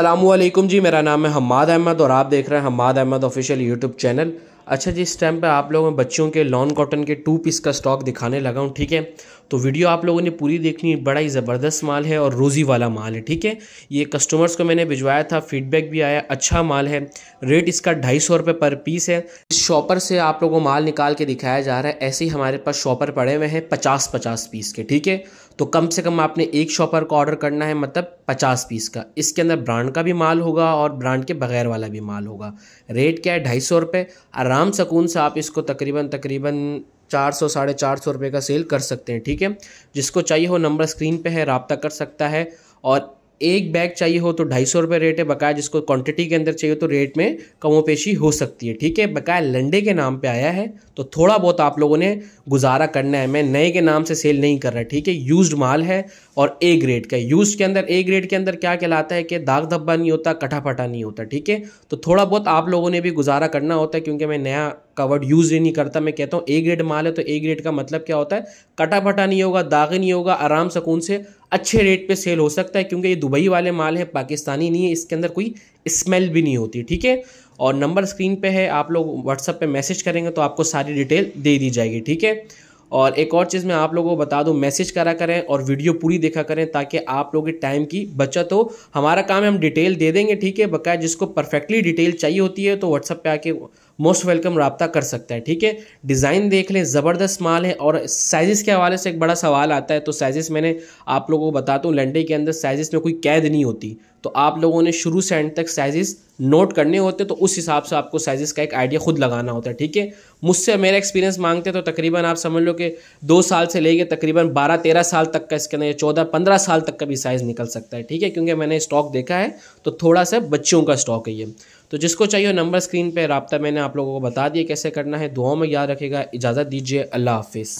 अल्लाम जी मेरा नाम है हमाद अहमद और आप देख रहे हैं Hamad Ahmad official YouTube channel अच्छा जी इस टाइम पे आप लोगों में बच्चों के लॉन कॉटन के टू पीस का स्टॉक दिखाने लगा हूँ ठीक है तो वीडियो आप लोगों ने पूरी देखनी बड़ा ही ज़बरदस्त माल है और रोज़ी वाला माल है ठीक है ये कस्टमर्स को मैंने भिजवाया था फीडबैक भी आया अच्छा माल है रेट इसका ढाई सौ रुपये पर पीस है इस शॉपर से आप लोगों को माल निकाल के दिखाया जा रहा है ऐसे ही हमारे पास शॉपर पड़े हुए हैं पचास पचास पीस के ठीक है तो कम से कम आपने एक शॉपर का ऑर्डर करना है मतलब पचास पीस का इसके अंदर ब्रांड का भी माल होगा और ब्रांड के बगैर वाला भी माल होगा रेट क्या है ढाई सौ रुपये आराम आराम सकून से आप इसको तकरीबन तकरीबन चार सौ साढ़े चार सौ रुपये का सेल कर सकते हैं ठीक है जिसको चाहिए वो नंबर स्क्रीन पे है रबता कर सकता है और एक बैग चाहिए हो तो ढाई सौ रुपये रेट है बकाया जिसको क्वांटिटी के अंदर चाहिए तो रेट में कमोपेशी हो सकती है ठीक है बकाया लंडे के नाम पे आया है तो थोड़ा बहुत आप लोगों ने गुजारा करना है मैं नए के नाम से सेल नहीं कर रहा ठीक है यूज माल है और ए ग्रेड का यूज के अंदर ए ग्रेड के अंदर क्या कहलाता है कि दाग धब्बा नहीं होता कटाफटा नहीं होता ठीक है तो थोड़ा बहुत आप लोगों ने भी गुजारा करना होता है क्योंकि मैं नया का वर्ड यूज़ ही नहीं करता मैं कहता हूँ ए ग्रेड माल है तो ए ग्रेड का मतलब क्या होता है कटा फटा नहीं होगा दागे नहीं होगा आराम सकून से अच्छे रेट पे सेल हो सकता है क्योंकि ये दुबई वाले माल हैं पाकिस्तानी नहीं है इसके अंदर कोई स्मेल भी नहीं होती ठीक है और नंबर स्क्रीन पे है आप लोग व्हाट्सअप पे मैसेज करेंगे तो आपको सारी डिटेल दे दी जाएगी ठीक है और एक और चीज़ मैं आप लोगों को बता दूं मैसेज करा करें और वीडियो पूरी देखा करें ताकि आप लोगों के टाइम की बचत हो हमारा काम है हम डिटेल दे देंगे ठीक है बकाया जिसको परफेक्टली डिटेल चाहिए होती है तो व्हाट्सअप पे आके मोस्ट वेलकम रबता कर सकता है ठीक है डिज़ाइन देख लें ज़बरदस्त माल है और साइज़ के हवाले से एक बड़ा सवाल आता है तो साइज़ मैंने आप लोगों को बताता हूँ लंडे के अंदर साइज़ में कोई कैद नहीं होती तो आप लोगों ने शुरू से एंड तक साइजेस नोट करने होते तो उस हिसाब से आपको साइजेस का एक आइडिया खुद लगाना होता है ठीक है मुझसे मेरा एक्सपीरियंस मांगते तो तकरीबन आप समझ लो कि दो साल से लेके तकरीबन बारह तेरह साल तक का इसके अंदर चौदह पंद्रह साल तक का भी साइज़ निकल सकता है ठीक है क्योंकि मैंने स्टॉक देखा है तो थोड़ा सा बच्चों का स्टॉक है ये तो जिसको चाहिए नंबर स्क्रीन पर रबता मैंने आप लोगों को बता दिया कैसे करना है दुआओं में याद रखेगा इजाज़त दीजिए अल्लाह हाफिज़